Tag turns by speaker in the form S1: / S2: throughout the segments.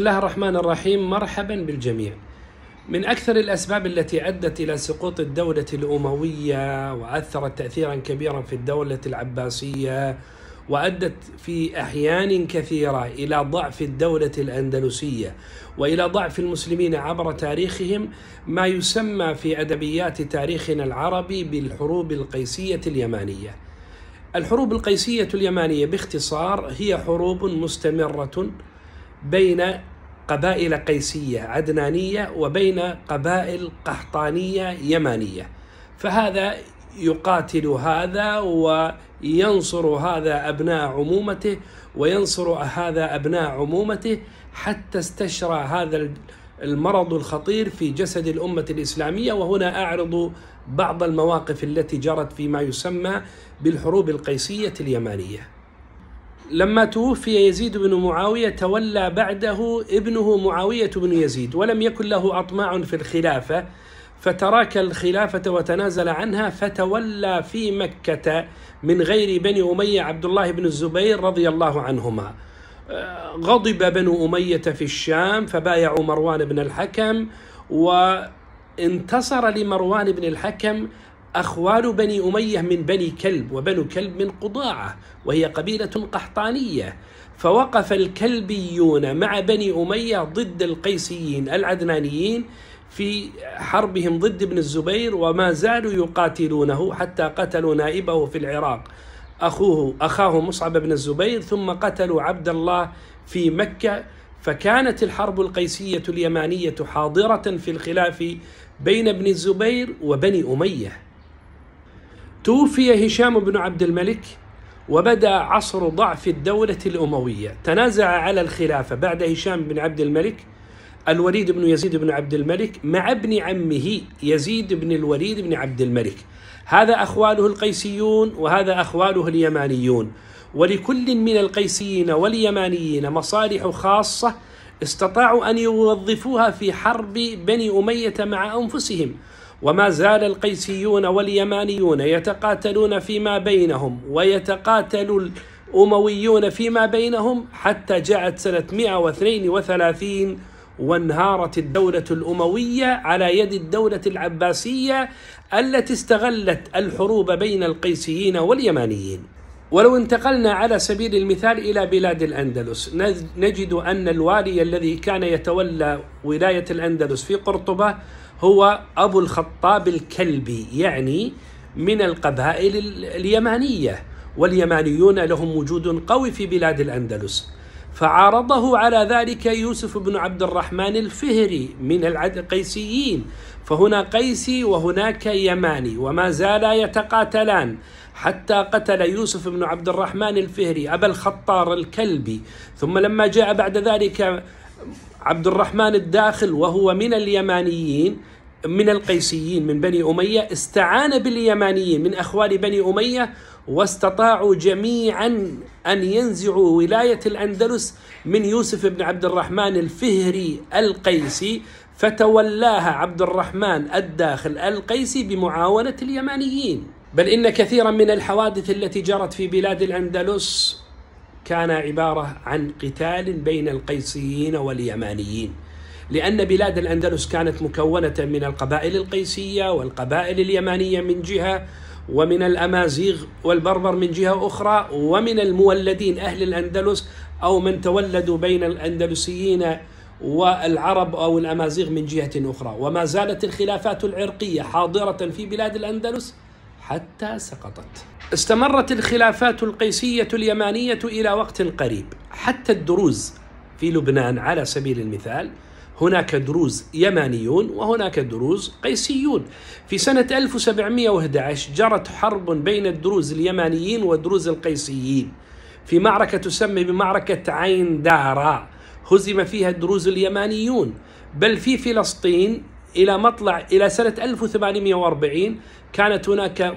S1: بسم الله الرحمن الرحيم مرحبا بالجميع من أكثر الأسباب التي أدت إلى سقوط الدولة الأموية وأثرت تأثيرا كبيرا في الدولة العباسية وأدت في أحيان كثيرة إلى ضعف الدولة الأندلسية وإلى ضعف المسلمين عبر تاريخهم ما يسمى في أدبيات تاريخنا العربي بالحروب القيسية اليمانية الحروب القيسية اليمانية باختصار هي حروب مستمرة بين قبائل قيسية عدنانية وبين قبائل قحطانية يمانية فهذا يقاتل هذا وينصر هذا أبناء عمومته وينصر هذا أبناء عمومته حتى استشرى هذا المرض الخطير في جسد الأمة الإسلامية وهنا أعرض بعض المواقف التي جرت فيما يسمى بالحروب القيسية اليمانية لما توفي يزيد بن معاوية تولى بعده ابنه معاوية بن يزيد ولم يكن له أطماع في الخلافة فترك الخلافة وتنازل عنها فتولى في مكة من غير بني أمية عبد الله بن الزبير رضي الله عنهما آه، غضب بنو أمية في الشام فبايعوا مروان بن الحكم وانتصر لمروان بن الحكم أخوال بني أمية من بني كلب وبنو كلب من قضاعة وهي قبيلة قحطانية فوقف الكلبيون مع بني أمية ضد القيسيين العدنانيين في حربهم ضد ابن الزبير وما زالوا يقاتلونه حتى قتلوا نائبه في العراق أخوه أخاه مصعب بن الزبير ثم قتلوا عبد الله في مكة فكانت الحرب القيسية اليمانية حاضرة في الخلاف بين ابن الزبير وبني أمية توفي هشام بن عبد الملك وبدا عصر ضعف الدوله الامويه تنازع على الخلافه بعد هشام بن عبد الملك الوليد بن يزيد بن عبد الملك مع ابن عمه يزيد بن الوليد بن عبد الملك هذا اخواله القيسيون وهذا اخواله اليمانيون ولكل من القيسيين واليمانيين مصالح خاصه استطاعوا ان يوظفوها في حرب بني اميه مع انفسهم وما زال القيسيون واليمانيون يتقاتلون فيما بينهم ويتقاتل الأمويون فيما بينهم حتى جاءت سنة 132 وانهارت الدولة الأموية على يد الدولة العباسية التي استغلت الحروب بين القيسيين واليمانيين ولو انتقلنا على سبيل المثال إلى بلاد الأندلس نجد أن الوالي الذي كان يتولى ولاية الأندلس في قرطبة هو أبو الخطاب الكلبي يعني من القبائل اليمانية واليمانيون لهم وجود قوي في بلاد الأندلس فعارضه على ذلك يوسف بن عبد الرحمن الفهري من القيسيين فهنا قيسي وهناك يماني وما زالا يتقاتلان حتى قتل يوسف بن عبد الرحمن الفهري أبا الخطار الكلبي ثم لما جاء بعد ذلك عبد الرحمن الداخل وهو من اليمانيين من القيسيين من بني أمية استعان باليمانيين من أخوال بني أمية واستطاعوا جميعا أن ينزعوا ولاية الأندلس من يوسف بن عبد الرحمن الفهري القيسي فتولاها عبد الرحمن الداخل القيسي بمعاونة اليمانيين بل إن كثيرا من الحوادث التي جرت في بلاد الأندلس كان عبارة عن قتال بين القيسيين واليمانيين لأن بلاد الأندلس كانت مكونة من القبائل القيسية والقبائل اليمانية من جهة ومن الأمازيغ والبربر من جهة أخرى ومن المولدين أهل الأندلس أو من تولدوا بين الأندلسيين والعرب أو الأمازيغ من جهة أخرى وما زالت الخلافات العرقية حاضرة في بلاد الأندلس حتى سقطت استمرت الخلافات القيسية اليمانية إلى وقت قريب حتى الدروز في لبنان على سبيل المثال هناك دروز يمانيون وهناك دروز قيسيون في سنة 1711 جرت حرب بين الدروز اليمانيين والدروز القيسيين في معركة تسمى بمعركة عين دارا هزم فيها الدروز اليمانيون بل في فلسطين إلى مطلع إلى سنة 1840 كانت هناك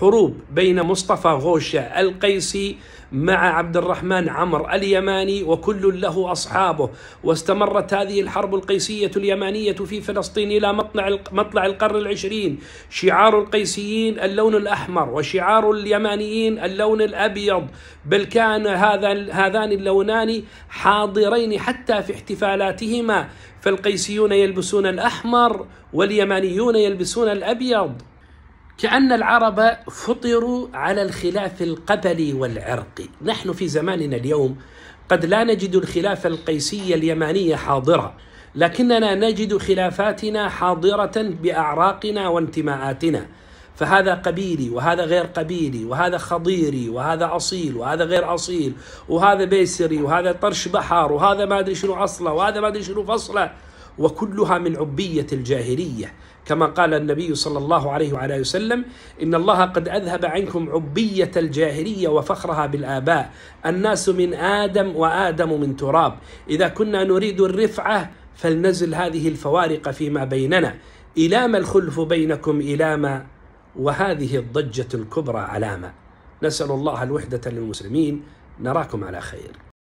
S1: حروب بين مصطفى غوشة القيسي مع عبد الرحمن عمر اليماني وكل له أصحابه واستمرت هذه الحرب القيسية اليمانية في فلسطين إلى مطلع, مطلع القرن العشرين شعار القيسيين اللون الأحمر وشعار اليمانيين اللون الأبيض بل كان هذا هذان اللونان حاضرين حتى في احتفالاتهما فالقيسيون يلبسون الأحمر واليمانيون يلبسون الأبيض كأن العرب فطروا على الخلاف القبلي والعرقي نحن في زماننا اليوم قد لا نجد الخلافة القيسية اليمانية حاضرة لكننا نجد خلافاتنا حاضرة بأعراقنا وانتماءاتنا فهذا قبيلي وهذا غير قبيلي وهذا خضيري وهذا اصيل وهذا غير اصيل وهذا بيسري وهذا طرش بحر وهذا ما ادري شنو اصله وهذا ما ادري شنو فصله وكلها من عبية الجاهلية كما قال النبي صلى الله عليه وعلى وسلم إن الله قد أذهب عنكم عبية الجاهلية وفخرها بالآباء الناس من آدم وآدم من تراب إذا كنا نريد الرفعة فلنزل هذه الفوارق فيما بيننا إلى ما الخلف بينكم إلى ما وهذه الضجة الكبرى علامة نسأل الله الوحدة للمسلمين نراكم على خير